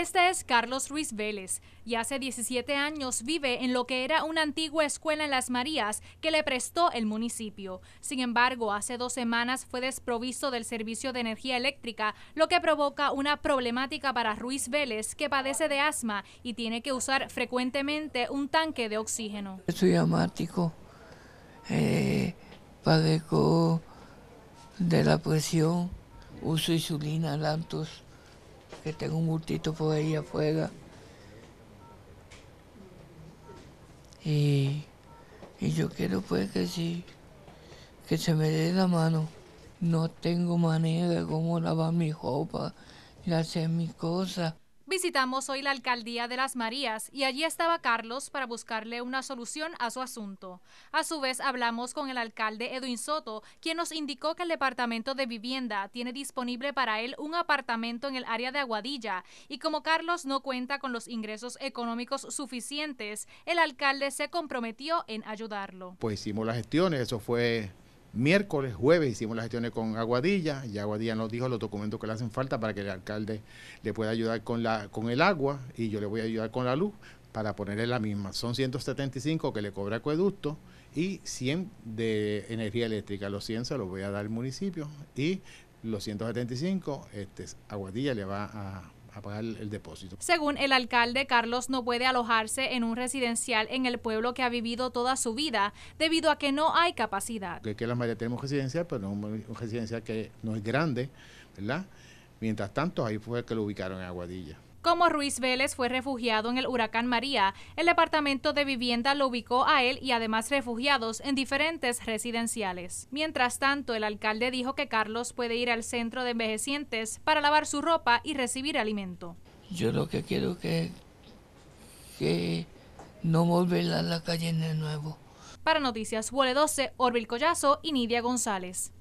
Este es Carlos Ruiz Vélez y hace 17 años vive en lo que era una antigua escuela en Las Marías que le prestó el municipio. Sin embargo, hace dos semanas fue desprovisto del servicio de energía eléctrica, lo que provoca una problemática para Ruiz Vélez que padece de asma y tiene que usar frecuentemente un tanque de oxígeno. Soy amático, eh, padezco de la presión, uso insulina, lantos que tengo un gustito por ahí afuera. Y, y yo quiero pues que sí, que se me dé la mano. No tengo manera de cómo lavar mi ropa y hacer mis cosas visitamos hoy la alcaldía de Las Marías y allí estaba Carlos para buscarle una solución a su asunto. A su vez hablamos con el alcalde Edwin Soto, quien nos indicó que el departamento de vivienda tiene disponible para él un apartamento en el área de Aguadilla y como Carlos no cuenta con los ingresos económicos suficientes, el alcalde se comprometió en ayudarlo. Pues hicimos las gestiones, eso fue miércoles, jueves hicimos las gestiones con Aguadilla, y Aguadilla nos dijo los documentos que le hacen falta para que el alcalde le pueda ayudar con, la, con el agua y yo le voy a ayudar con la luz para ponerle la misma. Son 175 que le cobra acueducto y 100 de energía eléctrica. Los 100 se los voy a dar al municipio y los 175, este, Aguadilla le va a a pagar el depósito. Según el alcalde, Carlos no puede alojarse en un residencial en el pueblo que ha vivido toda su vida debido a que no hay capacidad. Que, que la mayoría tenemos residencial, pero un residencial que no es grande, ¿verdad? Mientras tanto, ahí fue que lo ubicaron en Aguadilla. Como Ruiz Vélez fue refugiado en el huracán María, el Departamento de Vivienda lo ubicó a él y además refugiados en diferentes residenciales. Mientras tanto, el alcalde dijo que Carlos puede ir al centro de envejecientes para lavar su ropa y recibir alimento. Yo lo que quiero que que no volver a la calle de nuevo. Para Noticias wl 12, Orville Collazo y Nidia González.